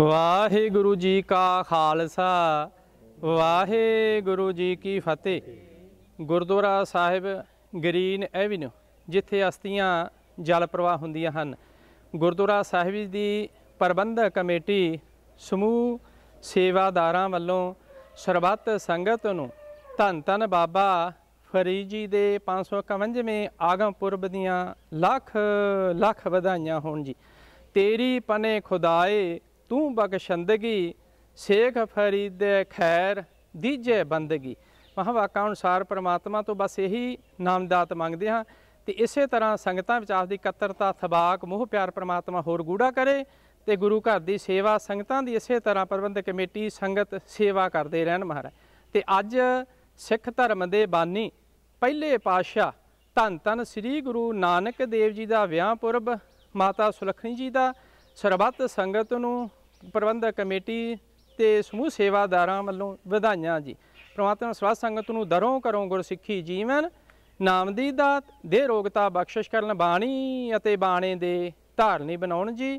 ਵਾਹਿਗੁਰੂ ਜੀ ਕਾ ਖਾਲਸਾ ਵਾਹਿਗੁਰੂ ਜੀ ਕੀ ਫਤਿਹ ਗੁਰਦੁਆਰਾ ਸਾਹਿਬ ਗ੍ਰੀਨ ਐਵਨਿਊ ਜਿੱਥੇ ਅਸਤੀਆਂ ਜਲ ਪ੍ਰਵਾਹ ਹੁੰਦੀਆਂ ਹਨ ਗੁਰਦੁਆਰਾ ਸਾਹਿਬ ਦੀ ਪ੍ਰਬੰਧਕ ਕਮੇਟੀ ਸਮੂਹ ਸੇਵਾਦਾਰਾਂ ਵੱਲੋਂ ਸਰਬੱਤ ਸੰਗਤ ਨੂੰ ਧੰਨ ਧੰਨ ਬਾਬਾ ਫਰੀਦ ਜੀ ਦੇ 551ਵੇਂ ਆਗਮ ਪੁਰਬ ਦੀਆਂ ਲੱਖ ਲੱਖ ਵਧਾਈਆਂ ਹੋਣ ਜੀ ਤੇਰੀ ਪਨੇ ਖੁਦਾਏ ਤੂੰ ਬਖਸ਼ੰਦਗੀ ਸੇਖ ਫਰੀਦ ਦੇ ਖੈਰ ਦੀਜੇ ਬੰਦਗੀ ਮਹਾਵਾਕਾਂ ਅਨੁਸਾਰ ਪ੍ਰਮਾਤਮਾ ਤੋਂ ਬਸ ਇਹੀ ਨਾਮਦਾਤ ਮੰਗਦੇ ਹਾਂ ਤੇ ਇਸੇ ਤਰ੍ਹਾਂ ਸੰਗਤਾਂ ਵਿੱਚ ਦੀ ਕਤਰਤਾ ਥਬਾਕ ਮੋਹ ਪਿਆਰ ਪ੍ਰਮਾਤਮਾ ਹੋਰ ਗੂੜਾ ਕਰੇ ਤੇ ਗੁਰੂ ਘਰ ਦੀ ਸੇਵਾ ਸੰਗਤਾਂ ਦੀ ਇਸੇ ਤਰ੍ਹਾਂ ਪ੍ਰਬੰਧਕ ਕਮੇਟੀ ਸੰਗਤ ਸੇਵਾ ਕਰਦੇ ਰਹਿਣ ਮਹਾਰਾਜ ਤੇ ਅੱਜ ਸਿੱਖ ਧਰਮ ਦੇ ਬਾਨੀ ਪਹਿਲੇ ਪਾਤਸ਼ਾਹ ਧੰਨ ਧੰਨ ਸ੍ਰੀ ਗੁਰੂ ਨਾਨਕ ਦੇਵ ਜੀ ਦਾ ਵਿਆਹ ਪੁਰਬ ਮਾਤਾ ਸੁਲਖਣੀ ਜੀ ਦਾ ਸਰਬੱਤ ਸੰਗਤ ਨੂੰ ਪ੍ਰਬੰਧਕ ਕਮੇਟੀ ਤੇ ਸਮੂਹ ਸੇਵਾਦਾਰਾਂ ਵੱਲੋਂ ਵਧਾਈਆਂ ਜੀ ਪ੍ਰਮਾਤਮਾ ਸਵਾਸ ਸੰਗਤ ਨੂੰ ਦਰੋਂ ਕਰੋ ਗੁਰਸਿੱਖੀ ਜੀਵਨ ਨਾਮ ਦੀ ਦਾਤ ਦੇ ਰੋਗਤਾ ਬਖਸ਼ਿਸ਼ ਕਰਨ ਬਾਣੀ ਅਤੇ ਬਾਣੇ ਦੇ ਧਾਰਨੀ ਬਣਾਉਣ ਜੀ